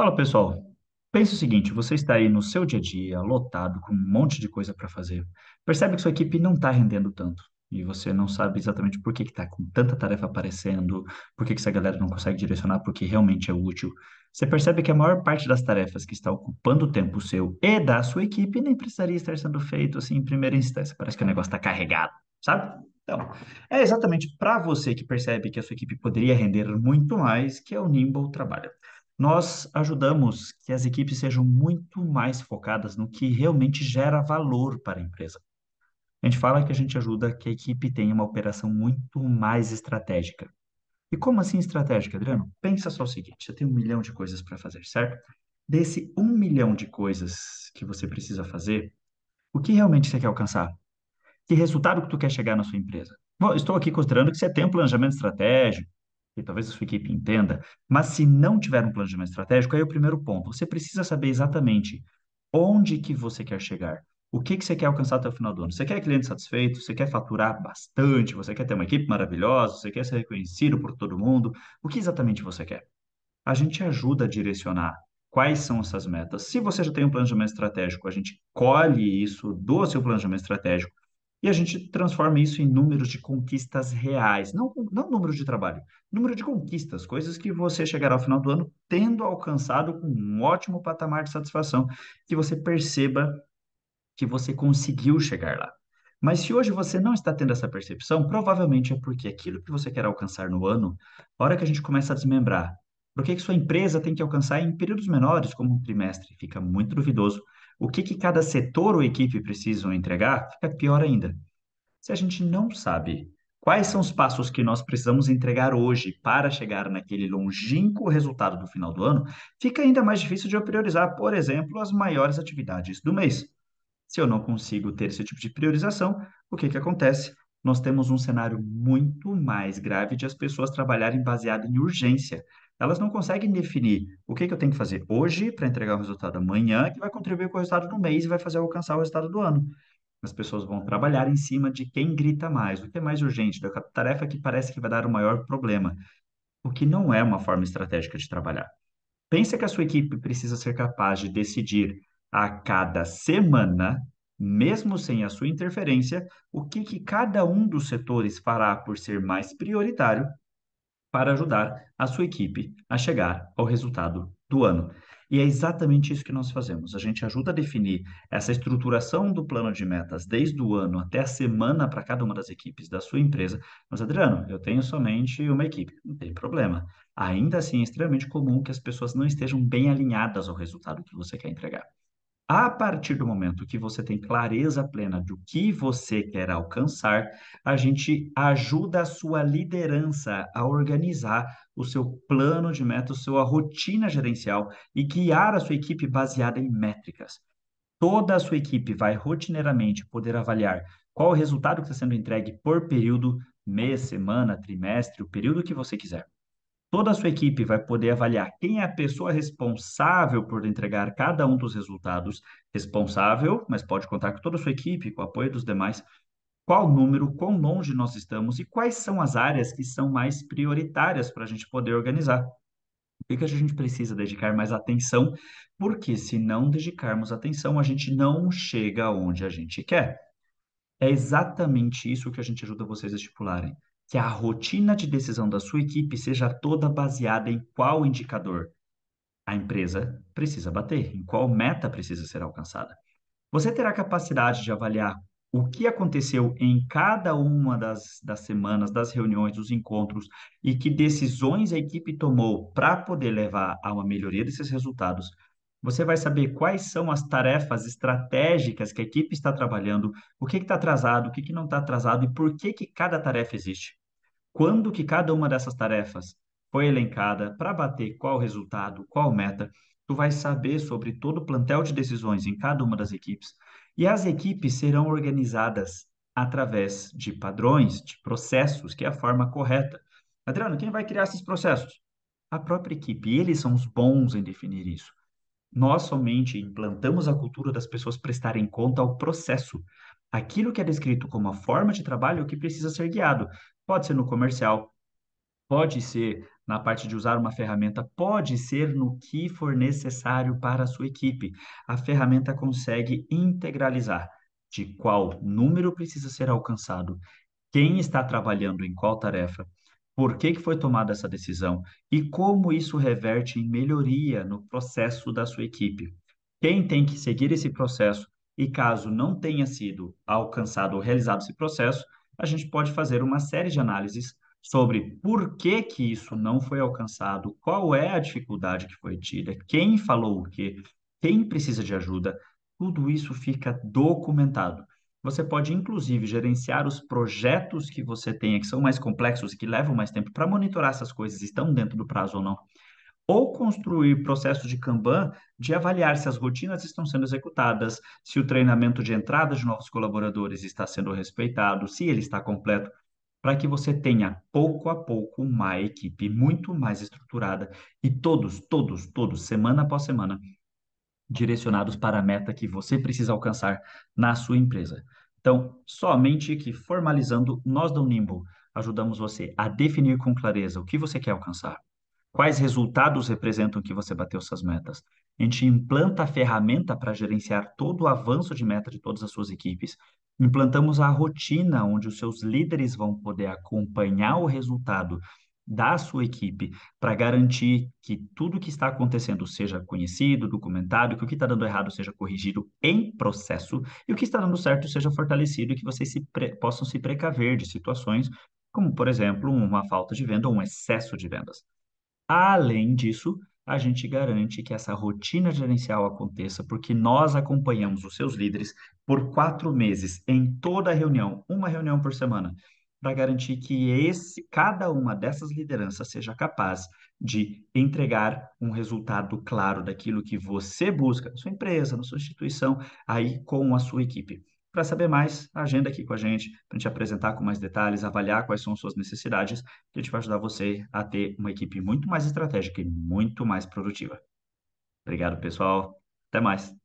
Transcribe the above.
Fala, pessoal. Pensa o seguinte, você está aí no seu dia a dia, lotado, com um monte de coisa para fazer. Percebe que sua equipe não está rendendo tanto. E você não sabe exatamente por que está com tanta tarefa aparecendo, por que, que essa galera não consegue direcionar porque realmente é útil. Você percebe que a maior parte das tarefas que está ocupando o tempo seu e da sua equipe nem precisaria estar sendo feito assim em primeira instância. Parece que o negócio está carregado, sabe? Então, é exatamente para você que percebe que a sua equipe poderia render muito mais que é o Nimble trabalha. Nós ajudamos que as equipes sejam muito mais focadas no que realmente gera valor para a empresa. A gente fala que a gente ajuda que a equipe tenha uma operação muito mais estratégica. E como assim estratégica, Adriano? Pensa só o seguinte: você tem um milhão de coisas para fazer, certo? Desse um milhão de coisas que você precisa fazer, o que realmente você quer alcançar? Que resultado que tu quer chegar na sua empresa? Bom, estou aqui considerando que você tem um planejamento estratégico, e talvez a sua equipe entenda, mas se não tiver um planejamento estratégico, aí é o primeiro ponto. Você precisa saber exatamente onde que você quer chegar. O que, que você quer alcançar até o final do ano? Você quer cliente satisfeito? Você quer faturar bastante? Você quer ter uma equipe maravilhosa? Você quer ser reconhecido por todo mundo? O que exatamente você quer? A gente ajuda a direcionar quais são essas metas. Se você já tem um planejamento estratégico, a gente colhe isso do seu planejamento estratégico e a gente transforma isso em números de conquistas reais, não, não número de trabalho, número de conquistas, coisas que você chegará ao final do ano tendo alcançado com um ótimo patamar de satisfação, que você perceba que você conseguiu chegar lá. Mas se hoje você não está tendo essa percepção, provavelmente é porque aquilo que você quer alcançar no ano, a hora que a gente começa a desmembrar, por que sua empresa tem que alcançar em períodos menores, como um trimestre, fica muito duvidoso o que, que cada setor ou equipe precisam entregar, fica pior ainda. Se a gente não sabe quais são os passos que nós precisamos entregar hoje para chegar naquele longínquo resultado do final do ano, fica ainda mais difícil de eu priorizar, por exemplo, as maiores atividades do mês. Se eu não consigo ter esse tipo de priorização, o que, que acontece? Nós temos um cenário muito mais grave de as pessoas trabalharem baseado em urgência, elas não conseguem definir o que, que eu tenho que fazer hoje para entregar o resultado amanhã, que vai contribuir com o resultado do mês e vai fazer alcançar o resultado do ano. As pessoas vão trabalhar em cima de quem grita mais, o que é mais urgente, da tarefa que parece que vai dar o maior problema, o que não é uma forma estratégica de trabalhar. Pensa que a sua equipe precisa ser capaz de decidir a cada semana, mesmo sem a sua interferência, o que, que cada um dos setores fará por ser mais prioritário para ajudar a sua equipe a chegar ao resultado do ano. E é exatamente isso que nós fazemos. A gente ajuda a definir essa estruturação do plano de metas desde o ano até a semana para cada uma das equipes da sua empresa. Mas, Adriano, eu tenho somente uma equipe. Não tem problema. Ainda assim, é extremamente comum que as pessoas não estejam bem alinhadas ao resultado que você quer entregar. A partir do momento que você tem clareza plena do que você quer alcançar, a gente ajuda a sua liderança a organizar o seu plano de meta, a sua rotina gerencial e guiar a sua equipe baseada em métricas. Toda a sua equipe vai rotineiramente poder avaliar qual o resultado que está sendo entregue por período, mês, semana, trimestre, o período que você quiser. Toda a sua equipe vai poder avaliar quem é a pessoa responsável por entregar cada um dos resultados responsável, mas pode contar com toda a sua equipe, com o apoio dos demais, qual número, quão longe nós estamos e quais são as áreas que são mais prioritárias para a gente poder organizar. O que a gente precisa dedicar mais atenção? Porque se não dedicarmos atenção, a gente não chega onde a gente quer. É exatamente isso que a gente ajuda vocês a estipularem que a rotina de decisão da sua equipe seja toda baseada em qual indicador a empresa precisa bater, em qual meta precisa ser alcançada. Você terá capacidade de avaliar o que aconteceu em cada uma das, das semanas, das reuniões, dos encontros e que decisões a equipe tomou para poder levar a uma melhoria desses resultados. Você vai saber quais são as tarefas estratégicas que a equipe está trabalhando, o que está atrasado, o que, que não está atrasado e por que, que cada tarefa existe quando que cada uma dessas tarefas foi elencada, para bater qual resultado, qual meta, tu vai saber sobre todo o plantel de decisões em cada uma das equipes. E as equipes serão organizadas através de padrões, de processos, que é a forma correta. Adriano, quem vai criar esses processos? A própria equipe. E eles são os bons em definir isso. Nós somente implantamos a cultura das pessoas prestarem conta ao processo aquilo que é descrito como a forma de trabalho é o que precisa ser guiado. Pode ser no comercial, pode ser na parte de usar uma ferramenta, pode ser no que for necessário para a sua equipe. A ferramenta consegue integralizar de qual número precisa ser alcançado, quem está trabalhando em qual tarefa, por que, que foi tomada essa decisão e como isso reverte em melhoria no processo da sua equipe. Quem tem que seguir esse processo e caso não tenha sido alcançado ou realizado esse processo, a gente pode fazer uma série de análises sobre por que que isso não foi alcançado, qual é a dificuldade que foi tida, quem falou o quê, quem precisa de ajuda, tudo isso fica documentado. Você pode, inclusive, gerenciar os projetos que você tenha, que são mais complexos, que levam mais tempo, para monitorar se coisas estão dentro do prazo ou não ou construir processos de Kanban de avaliar se as rotinas estão sendo executadas, se o treinamento de entrada de novos colaboradores está sendo respeitado, se ele está completo, para que você tenha pouco a pouco uma equipe muito mais estruturada e todos, todos, todos, semana após semana, direcionados para a meta que você precisa alcançar na sua empresa. Então, somente que formalizando, nós da Unimbo ajudamos você a definir com clareza o que você quer alcançar quais resultados representam que você bateu suas metas. A gente implanta a ferramenta para gerenciar todo o avanço de meta de todas as suas equipes. Implantamos a rotina onde os seus líderes vão poder acompanhar o resultado da sua equipe para garantir que tudo que está acontecendo seja conhecido, documentado, que o que está dando errado seja corrigido em processo e o que está dando certo seja fortalecido e que vocês se possam se precaver de situações como, por exemplo, uma falta de venda ou um excesso de vendas. Além disso, a gente garante que essa rotina gerencial aconteça, porque nós acompanhamos os seus líderes por quatro meses, em toda reunião, uma reunião por semana, para garantir que esse, cada uma dessas lideranças seja capaz de entregar um resultado claro daquilo que você busca na sua empresa, na sua instituição, aí com a sua equipe para saber mais, agenda aqui com a gente, para te apresentar com mais detalhes, avaliar quais são suas necessidades, que a gente vai ajudar você a ter uma equipe muito mais estratégica e muito mais produtiva. Obrigado, pessoal. Até mais.